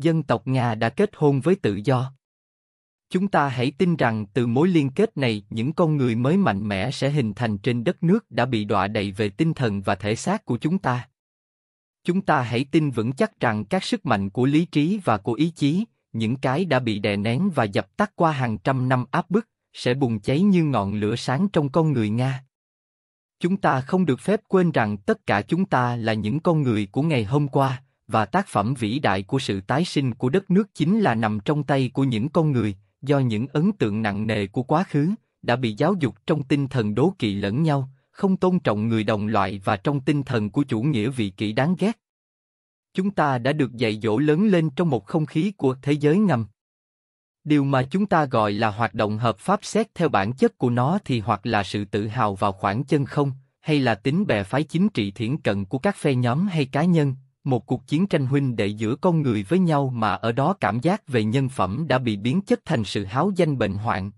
dân tộc Nga đã kết hôn với tự do. Chúng ta hãy tin rằng từ mối liên kết này, những con người mới mạnh mẽ sẽ hình thành trên đất nước đã bị đọa đầy về tinh thần và thể xác của chúng ta. Chúng ta hãy tin vững chắc rằng các sức mạnh của lý trí và của ý chí, những cái đã bị đè nén và dập tắt qua hàng trăm năm áp bức, sẽ bùng cháy như ngọn lửa sáng trong con người Nga. Chúng ta không được phép quên rằng tất cả chúng ta là những con người của ngày hôm qua, và tác phẩm vĩ đại của sự tái sinh của đất nước chính là nằm trong tay của những con người, do những ấn tượng nặng nề của quá khứ, đã bị giáo dục trong tinh thần đố kỵ lẫn nhau, không tôn trọng người đồng loại và trong tinh thần của chủ nghĩa vị kỷ đáng ghét. Chúng ta đã được dạy dỗ lớn lên trong một không khí của thế giới ngầm. Điều mà chúng ta gọi là hoạt động hợp pháp xét theo bản chất của nó thì hoặc là sự tự hào vào khoảng chân không, hay là tính bè phái chính trị thiển cận của các phe nhóm hay cá nhân, một cuộc chiến tranh huynh đệ giữa con người với nhau mà ở đó cảm giác về nhân phẩm đã bị biến chất thành sự háo danh bệnh hoạn.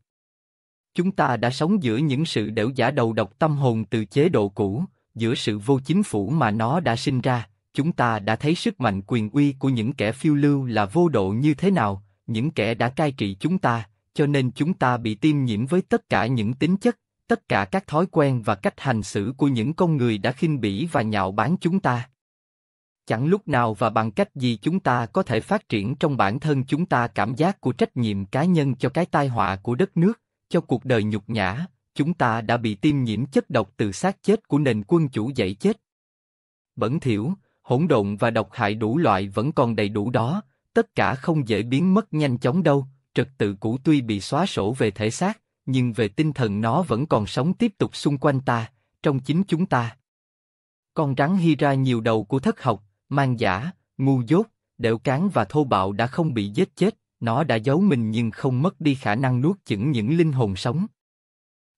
Chúng ta đã sống giữa những sự đểu giả đầu độc tâm hồn từ chế độ cũ, giữa sự vô chính phủ mà nó đã sinh ra, chúng ta đã thấy sức mạnh quyền uy của những kẻ phiêu lưu là vô độ như thế nào, những kẻ đã cai trị chúng ta, cho nên chúng ta bị tiêm nhiễm với tất cả những tính chất, tất cả các thói quen và cách hành xử của những con người đã khinh bỉ và nhạo báng chúng ta chẳng lúc nào và bằng cách gì chúng ta có thể phát triển trong bản thân chúng ta cảm giác của trách nhiệm cá nhân cho cái tai họa của đất nước, cho cuộc đời nhục nhã, chúng ta đã bị tiêm nhiễm chất độc từ xác chết của nền quân chủ dậy chết. Bẩn thỉu, hỗn độn và độc hại đủ loại vẫn còn đầy đủ đó, tất cả không dễ biến mất nhanh chóng đâu, trật tự cũ tuy bị xóa sổ về thể xác, nhưng về tinh thần nó vẫn còn sống tiếp tục xung quanh ta, trong chính chúng ta. Con rắn hy ra nhiều đầu của thất học, mang giả, ngu dốt, đểu cán và thô bạo đã không bị giết chết, nó đã giấu mình nhưng không mất đi khả năng nuốt chửng những linh hồn sống.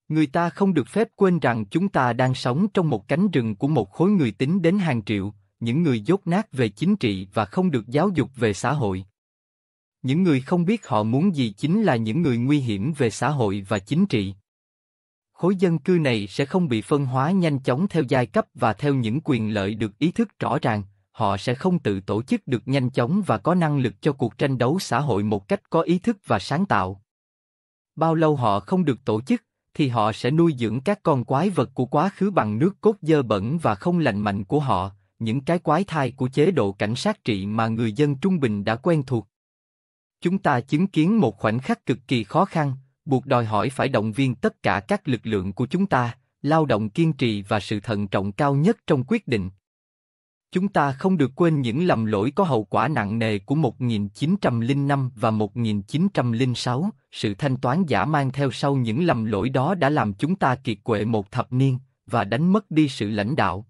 Người ta không được phép quên rằng chúng ta đang sống trong một cánh rừng của một khối người tính đến hàng triệu, những người dốt nát về chính trị và không được giáo dục về xã hội. Những người không biết họ muốn gì chính là những người nguy hiểm về xã hội và chính trị. Khối dân cư này sẽ không bị phân hóa nhanh chóng theo giai cấp và theo những quyền lợi được ý thức rõ ràng, họ sẽ không tự tổ chức được nhanh chóng và có năng lực cho cuộc tranh đấu xã hội một cách có ý thức và sáng tạo. Bao lâu họ không được tổ chức, thì họ sẽ nuôi dưỡng các con quái vật của quá khứ bằng nước cốt dơ bẩn và không lành mạnh của họ, những cái quái thai của chế độ cảnh sát trị mà người dân trung bình đã quen thuộc. Chúng ta chứng kiến một khoảnh khắc cực kỳ khó khăn, buộc đòi hỏi phải động viên tất cả các lực lượng của chúng ta, lao động kiên trì và sự thận trọng cao nhất trong quyết định Chúng ta không được quên những lầm lỗi có hậu quả nặng nề của 1905 và 1906, sự thanh toán giả mang theo sau những lầm lỗi đó đã làm chúng ta kiệt quệ một thập niên và đánh mất đi sự lãnh đạo.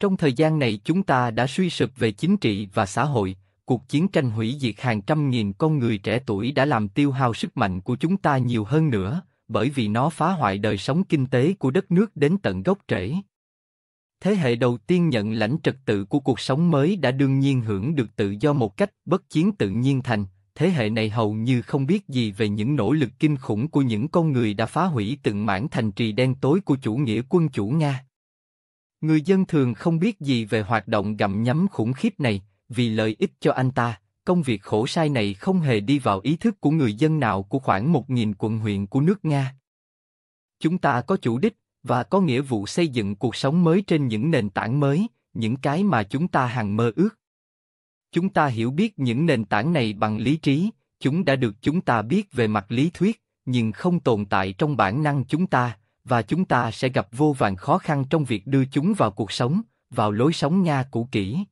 Trong thời gian này chúng ta đã suy sụp về chính trị và xã hội, cuộc chiến tranh hủy diệt hàng trăm nghìn con người trẻ tuổi đã làm tiêu hao sức mạnh của chúng ta nhiều hơn nữa, bởi vì nó phá hoại đời sống kinh tế của đất nước đến tận gốc rễ thế hệ đầu tiên nhận lãnh trật tự của cuộc sống mới đã đương nhiên hưởng được tự do một cách bất chiến tự nhiên thành, thế hệ này hầu như không biết gì về những nỗ lực kinh khủng của những con người đã phá hủy từng mảng thành trì đen tối của chủ nghĩa quân chủ Nga. Người dân thường không biết gì về hoạt động gặm nhấm khủng khiếp này, vì lợi ích cho anh ta, công việc khổ sai này không hề đi vào ý thức của người dân nào của khoảng một nghìn quận huyện của nước Nga. Chúng ta có chủ đích và có nghĩa vụ xây dựng cuộc sống mới trên những nền tảng mới, những cái mà chúng ta hằng mơ ước. Chúng ta hiểu biết những nền tảng này bằng lý trí, chúng đã được chúng ta biết về mặt lý thuyết, nhưng không tồn tại trong bản năng chúng ta, và chúng ta sẽ gặp vô vàn khó khăn trong việc đưa chúng vào cuộc sống, vào lối sống Nga cũ kỹ.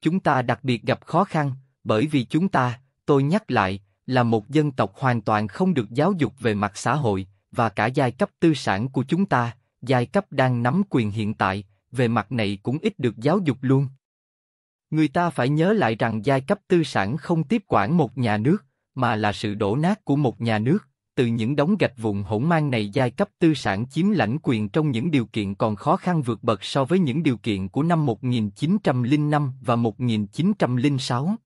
Chúng ta đặc biệt gặp khó khăn, bởi vì chúng ta, tôi nhắc lại, là một dân tộc hoàn toàn không được giáo dục về mặt xã hội, và cả giai cấp tư sản của chúng ta, giai cấp đang nắm quyền hiện tại, về mặt này cũng ít được giáo dục luôn. Người ta phải nhớ lại rằng giai cấp tư sản không tiếp quản một nhà nước, mà là sự đổ nát của một nhà nước. Từ những đống gạch vụn hỗn mang này giai cấp tư sản chiếm lãnh quyền trong những điều kiện còn khó khăn vượt bậc so với những điều kiện của năm 1905 và 1906.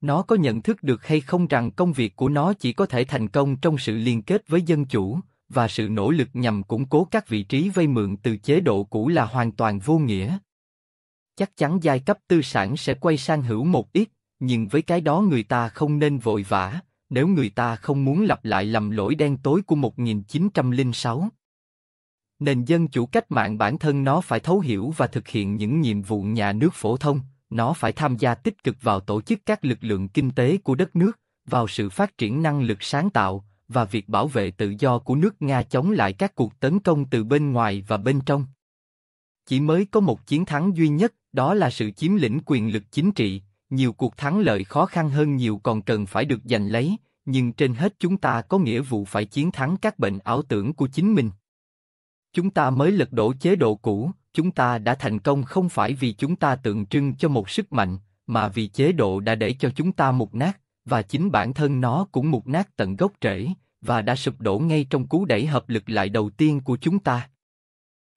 Nó có nhận thức được hay không rằng công việc của nó chỉ có thể thành công trong sự liên kết với dân chủ, và sự nỗ lực nhằm củng cố các vị trí vay mượn từ chế độ cũ là hoàn toàn vô nghĩa. Chắc chắn giai cấp tư sản sẽ quay sang hữu một ít, nhưng với cái đó người ta không nên vội vã, nếu người ta không muốn lặp lại lầm lỗi đen tối của 1906. Nền dân chủ cách mạng bản thân nó phải thấu hiểu và thực hiện những nhiệm vụ nhà nước phổ thông, nó phải tham gia tích cực vào tổ chức các lực lượng kinh tế của đất nước, vào sự phát triển năng lực sáng tạo và việc bảo vệ tự do của nước Nga chống lại các cuộc tấn công từ bên ngoài và bên trong. Chỉ mới có một chiến thắng duy nhất, đó là sự chiếm lĩnh quyền lực chính trị, nhiều cuộc thắng lợi khó khăn hơn nhiều còn cần phải được giành lấy, nhưng trên hết chúng ta có nghĩa vụ phải chiến thắng các bệnh ảo tưởng của chính mình. Chúng ta mới lật đổ chế độ cũ, chúng ta đã thành công không phải vì chúng ta tượng trưng cho một sức mạnh, mà vì chế độ đã để cho chúng ta mục nát, và chính bản thân nó cũng mục nát tận gốc rễ, và đã sụp đổ ngay trong cú đẩy hợp lực lại đầu tiên của chúng ta.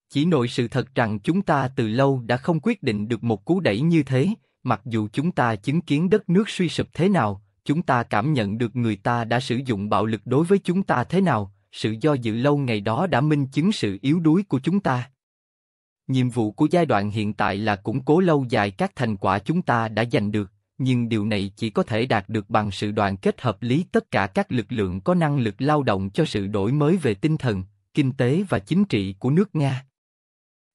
Chỉ nội sự thật rằng chúng ta từ lâu đã không quyết định được một cú đẩy như thế, mặc dù chúng ta chứng kiến đất nước suy sụp thế nào, chúng ta cảm nhận được người ta đã sử dụng bạo lực đối với chúng ta thế nào, sự do dự lâu ngày đó đã minh chứng sự yếu đuối của chúng ta. Nhiệm vụ của giai đoạn hiện tại là củng cố lâu dài các thành quả chúng ta đã giành được, nhưng điều này chỉ có thể đạt được bằng sự đoàn kết hợp lý tất cả các lực lượng có năng lực lao động cho sự đổi mới về tinh thần, kinh tế và chính trị của nước Nga.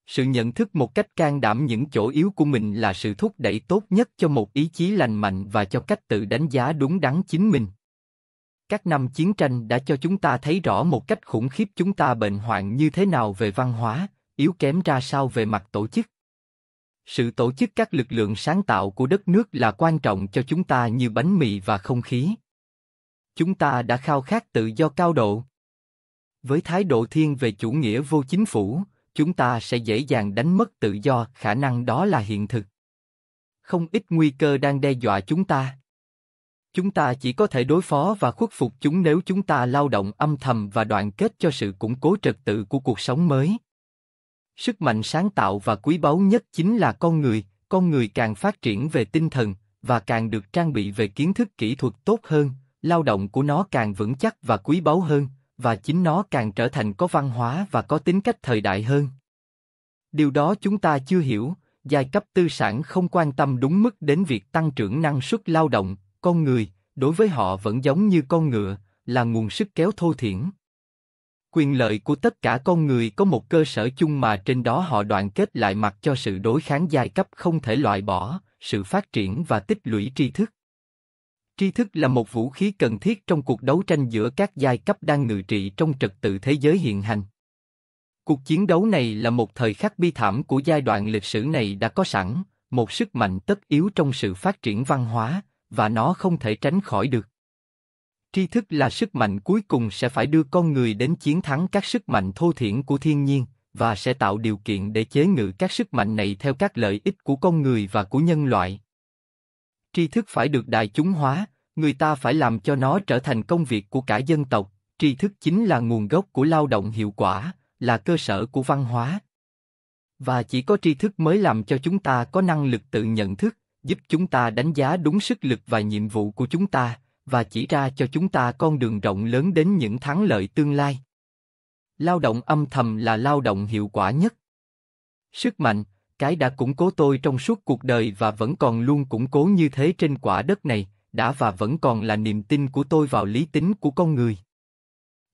Sự nhận thức một cách can đảm những chỗ yếu của mình là sự thúc đẩy tốt nhất cho một ý chí lành mạnh và cho cách tự đánh giá đúng đắn chính mình. Các năm chiến tranh đã cho chúng ta thấy rõ một cách khủng khiếp chúng ta bệnh hoạn như thế nào về văn hóa, yếu kém ra sao về mặt tổ chức. Sự tổ chức các lực lượng sáng tạo của đất nước là quan trọng cho chúng ta như bánh mì và không khí. Chúng ta đã khao khát tự do cao độ. Với thái độ thiên về chủ nghĩa vô chính phủ, chúng ta sẽ dễ dàng đánh mất tự do, khả năng đó là hiện thực. Không ít nguy cơ đang đe dọa chúng ta. Chúng ta chỉ có thể đối phó và khuất phục chúng nếu chúng ta lao động âm thầm và đoàn kết cho sự củng cố trật tự của cuộc sống mới. Sức mạnh sáng tạo và quý báu nhất chính là con người, con người càng phát triển về tinh thần, và càng được trang bị về kiến thức kỹ thuật tốt hơn, lao động của nó càng vững chắc và quý báu hơn, và chính nó càng trở thành có văn hóa và có tính cách thời đại hơn. Điều đó chúng ta chưa hiểu, giai cấp tư sản không quan tâm đúng mức đến việc tăng trưởng năng suất lao động, con người, đối với họ vẫn giống như con ngựa, là nguồn sức kéo thô thiển quyền lợi của tất cả con người có một cơ sở chung mà trên đó họ đoàn kết lại mặc cho sự đối kháng giai cấp không thể loại bỏ, sự phát triển và tích lũy tri thức. Tri thức là một vũ khí cần thiết trong cuộc đấu tranh giữa các giai cấp đang ngự trị trong trật tự thế giới hiện hành. Cuộc chiến đấu này là một thời khắc bi thảm của giai đoạn lịch sử này đã có sẵn, một sức mạnh tất yếu trong sự phát triển văn hóa, và nó không thể tránh khỏi được tri thức là sức mạnh cuối cùng sẽ phải đưa con người đến chiến thắng các sức mạnh thô thiển của thiên nhiên và sẽ tạo điều kiện để chế ngự các sức mạnh này theo các lợi ích của con người và của nhân loại tri thức phải được đại chúng hóa người ta phải làm cho nó trở thành công việc của cả dân tộc tri thức chính là nguồn gốc của lao động hiệu quả là cơ sở của văn hóa và chỉ có tri thức mới làm cho chúng ta có năng lực tự nhận thức giúp chúng ta đánh giá đúng sức lực và nhiệm vụ của chúng ta và chỉ ra cho chúng ta con đường rộng lớn đến những thắng lợi tương lai. Lao động âm thầm là lao động hiệu quả nhất. Sức mạnh, cái đã củng cố tôi trong suốt cuộc đời và vẫn còn luôn củng cố như thế trên quả đất này, đã và vẫn còn là niềm tin của tôi vào lý tính của con người.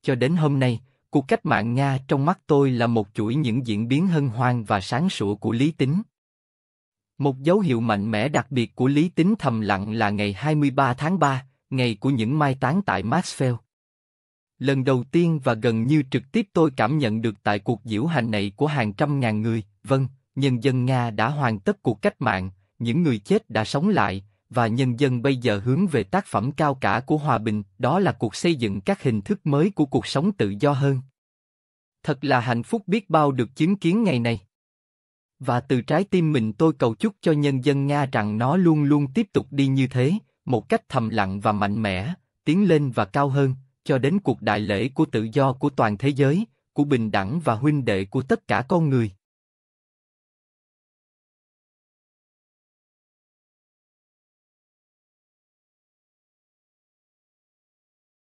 Cho đến hôm nay, cuộc cách mạng Nga trong mắt tôi là một chuỗi những diễn biến hân hoan và sáng sủa của lý tính. Một dấu hiệu mạnh mẽ đặc biệt của lý tính thầm lặng là ngày 23 tháng 3, ngày của những mai táng tại Maxwell. Lần đầu tiên và gần như trực tiếp tôi cảm nhận được tại cuộc diễu hành này của hàng trăm ngàn người, vâng, nhân dân Nga đã hoàn tất cuộc cách mạng, những người chết đã sống lại, và nhân dân bây giờ hướng về tác phẩm cao cả của hòa bình, đó là cuộc xây dựng các hình thức mới của cuộc sống tự do hơn. Thật là hạnh phúc biết bao được chứng kiến ngày này. Và từ trái tim mình tôi cầu chúc cho nhân dân Nga rằng nó luôn luôn tiếp tục đi như thế, một cách thầm lặng và mạnh mẽ, tiến lên và cao hơn, cho đến cuộc đại lễ của tự do của toàn thế giới, của bình đẳng và huynh đệ của tất cả con người.